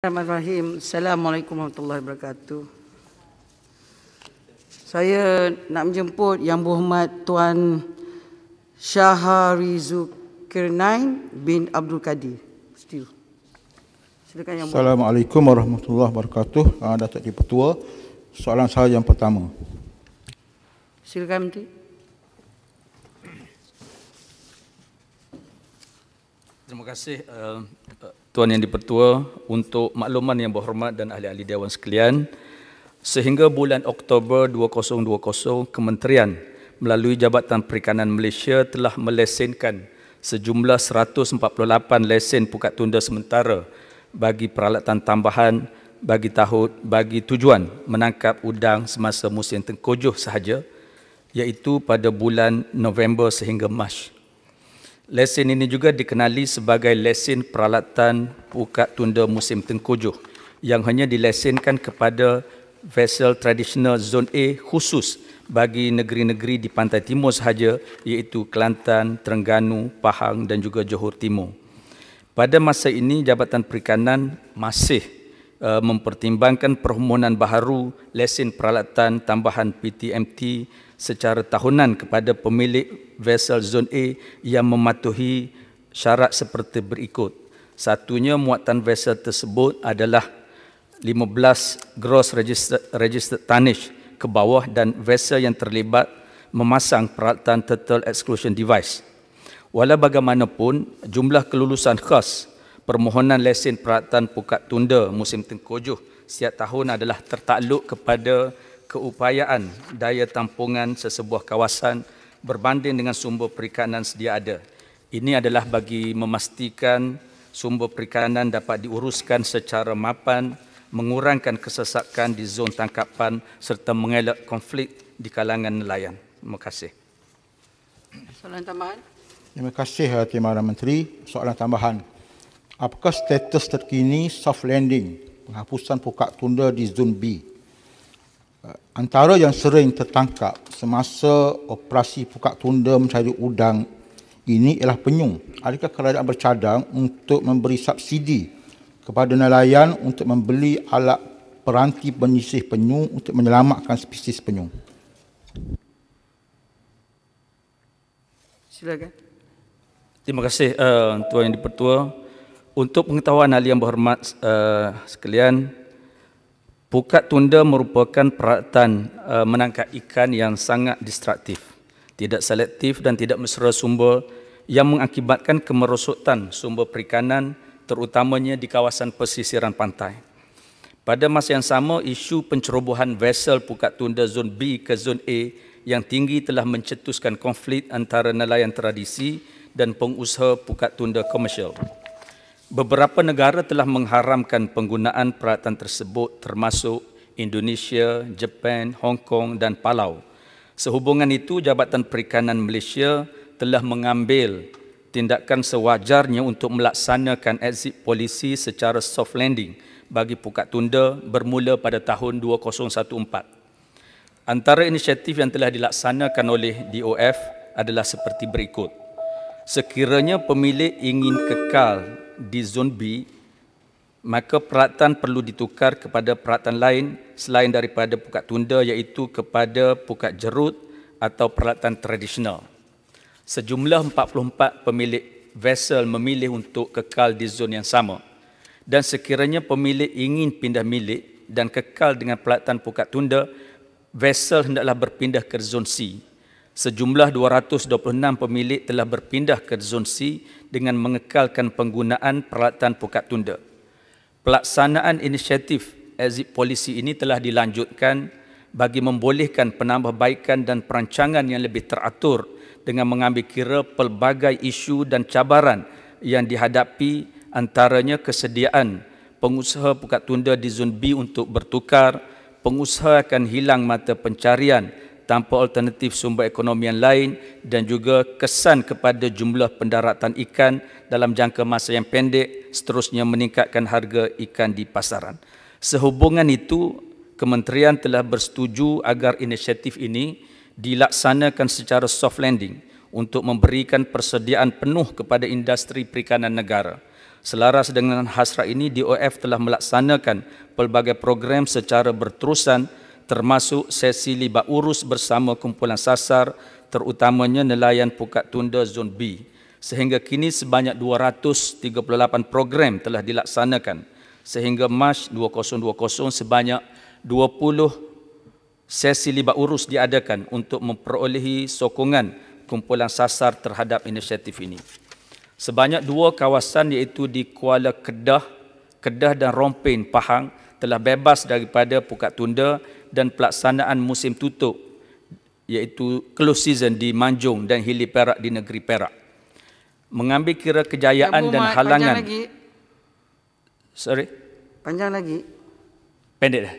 Bismillahirrahmanirrahim. Assalamualaikum warahmatullahi wabarakatuh. Saya nak menjemput Yang Berhormat Tuan Syahari Zulkarnain bin Abdul Kadir. Still. Silakan Yang Berhormat. Assalamualaikum warahmatullahi wabarakatuh. Ah, Datuk Dipertua. Soalan saya yang pertama. Silakan Menteri. Terima kasih uh, Tuan Yang Dipertua untuk makluman yang berhormat dan ahli-ahli Dewan sekalian. Sehingga bulan Oktober 2020, Kementerian melalui Jabatan Perikanan Malaysia telah melesenkan sejumlah 148 lesen pukat tunda sementara bagi peralatan tambahan bagi tahun bagi tujuan menangkap udang semasa musim tengkujuh sahaja iaitu pada bulan November sehingga Mac Lesen ini juga dikenali sebagai lesen peralatan pukat tunda musim tengkujuh yang hanya dilesenkan kepada vessel tradisional zon A khusus bagi negeri-negeri di pantai timur sahaja iaitu Kelantan, Terengganu, Pahang dan juga Johor Timur. Pada masa ini Jabatan Perikanan masih eh, mempertimbangkan permohonan baharu lesen peralatan tambahan PTMT secara tahunan kepada pemilik vessel Zon A yang mematuhi syarat seperti berikut. Satunya muatan vessel tersebut adalah 15 gross registered, registered tonnage ke bawah dan vessel yang terlibat memasang peralatan turtle exclusion device. Walau bagaimanapun, jumlah kelulusan khas permohonan lesen peralatan pukat tunda musim tengkujuh setiap tahun adalah tertakluk kepada keupayaan daya tampungan sesebuah kawasan berbanding dengan sumber perikanan sedia ada. Ini adalah bagi memastikan sumber perikanan dapat diuruskan secara mapan, mengurangkan kesesakan di zon tangkapan serta mengelak konflik di kalangan nelayan. Terima kasih. Soalan tambahan. Terima kasih Timaran Menteri. Soalan tambahan. Apakah status terkini soft landing penghapusan pokak tunda di zon B? antara yang sering tertangkap semasa operasi pukat tunda mencari udang ini ialah penyu. Adakah kerajaan bercadang untuk memberi subsidi kepada nelayan untuk membeli alat peranti penyisih penyu untuk menyelamatkan spesies penyu? Silakan. Terima kasih uh, Tuan Yang di Pertua. Untuk pengetahuan ahli yang berhormat uh, sekalian, Pukat tunda merupakan peralatan uh, menangkap ikan yang sangat distraktif, tidak selektif dan tidak mesra sumber yang mengakibatkan kemerosotan sumber perikanan terutamanya di kawasan pesisiran pantai. Pada masa yang sama, isu pencerobohan vessel pukat tunda zon B ke zon A yang tinggi telah mencetuskan konflik antara nelayan tradisi dan pengusaha pukat tunda komersial. Beberapa negara telah mengharamkan penggunaan peralatan tersebut termasuk Indonesia, Jepun, Hong Kong dan Palau. Sehubungan itu, Jabatan Perikanan Malaysia telah mengambil tindakan sewajarnya untuk melaksanakan exit polisi secara soft landing bagi pukat tunda bermula pada tahun 2014. Antara inisiatif yang telah dilaksanakan oleh DOF adalah seperti berikut. Sekiranya pemilik ingin kekal di zon B, maka peralatan perlu ditukar kepada peralatan lain selain daripada pukat tunda iaitu kepada pukat jerut atau peralatan tradisional. Sejumlah 44 pemilik vessel memilih untuk kekal di zon yang sama dan sekiranya pemilik ingin pindah milik dan kekal dengan peralatan pukat tunda, vessel hendaklah berpindah ke zon C sejumlah 226 pemilik telah berpindah ke zon C dengan mengekalkan penggunaan peralatan pukat tunda. Pelaksanaan inisiatif exit policy ini telah dilanjutkan bagi membolehkan penambahbaikan dan perancangan yang lebih teratur dengan mengambil kira pelbagai isu dan cabaran yang dihadapi antaranya kesediaan pengusaha pukat tunda di zon B untuk bertukar, pengusaha akan hilang mata pencarian tanpa alternatif sumber ekonomi yang lain dan juga kesan kepada jumlah pendaratan ikan dalam jangka masa yang pendek seterusnya meningkatkan harga ikan di pasaran. Sehubungan itu, Kementerian telah bersetuju agar inisiatif ini dilaksanakan secara soft landing untuk memberikan persediaan penuh kepada industri perikanan negara. Selaras dengan hasrat ini, DOF telah melaksanakan pelbagai program secara berterusan termasuk sesi libat urus bersama kumpulan sasar terutamanya nelayan Pukat Tunda Zon B. Sehingga kini sebanyak 238 program telah dilaksanakan sehingga Mac 2020 sebanyak 20 sesi libat urus diadakan untuk memperolehi sokongan kumpulan sasar terhadap inisiatif ini. Sebanyak dua kawasan iaitu di Kuala Kedah, Kedah dan Rompin, Pahang telah bebas daripada pukat tunda dan pelaksanaan musim tutup iaitu close season di Manjung dan Hili Perak di negeri Perak. Mengambil kira kejayaan ya, dan halangan. Panjang lagi. Sorry. Panjang lagi. Pendek dah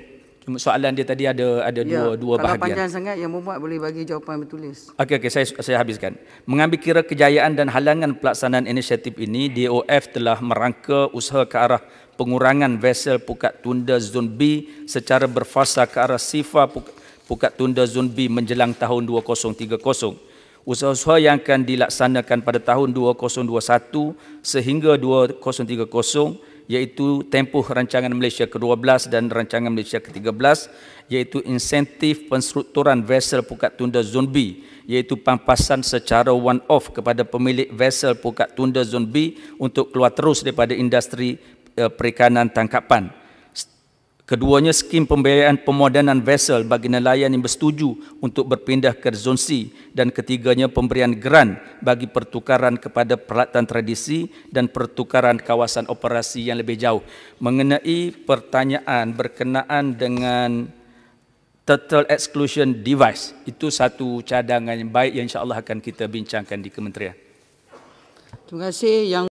soalan dia tadi ada ada ya, dua dua kalau bahagian. Kalau panjang sangat yang membuat boleh bagi jawapan bertulis. Okey okey saya saya habiskan. Mengambil kira kejayaan dan halangan pelaksanaan inisiatif ini, DOF telah merangka usaha ke arah pengurangan vessel pukat tunda zon B secara berfasa ke arah sifar pukat tunda zon B menjelang tahun 2030. Usaha-usaha yang akan dilaksanakan pada tahun 2021 sehingga 2030 iaitu tempoh rancangan Malaysia ke-12 dan rancangan Malaysia ke-13 iaitu insentif penstrukturan vessel pukat tunda zon B iaitu pampasan secara one off kepada pemilik vessel pukat tunda zon B untuk keluar terus daripada industri eh, perikanan tangkapan. Keduanya skim pembiayaan pemodanan vessel bagi nelayan yang bersetuju untuk berpindah ke zon C dan ketiganya pemberian grant bagi pertukaran kepada peralatan tradisi dan pertukaran kawasan operasi yang lebih jauh. Mengenai pertanyaan berkenaan dengan total Exclusion Device, itu satu cadangan yang baik yang insyaAllah akan kita bincangkan di kementerian. Terima kasih. Yang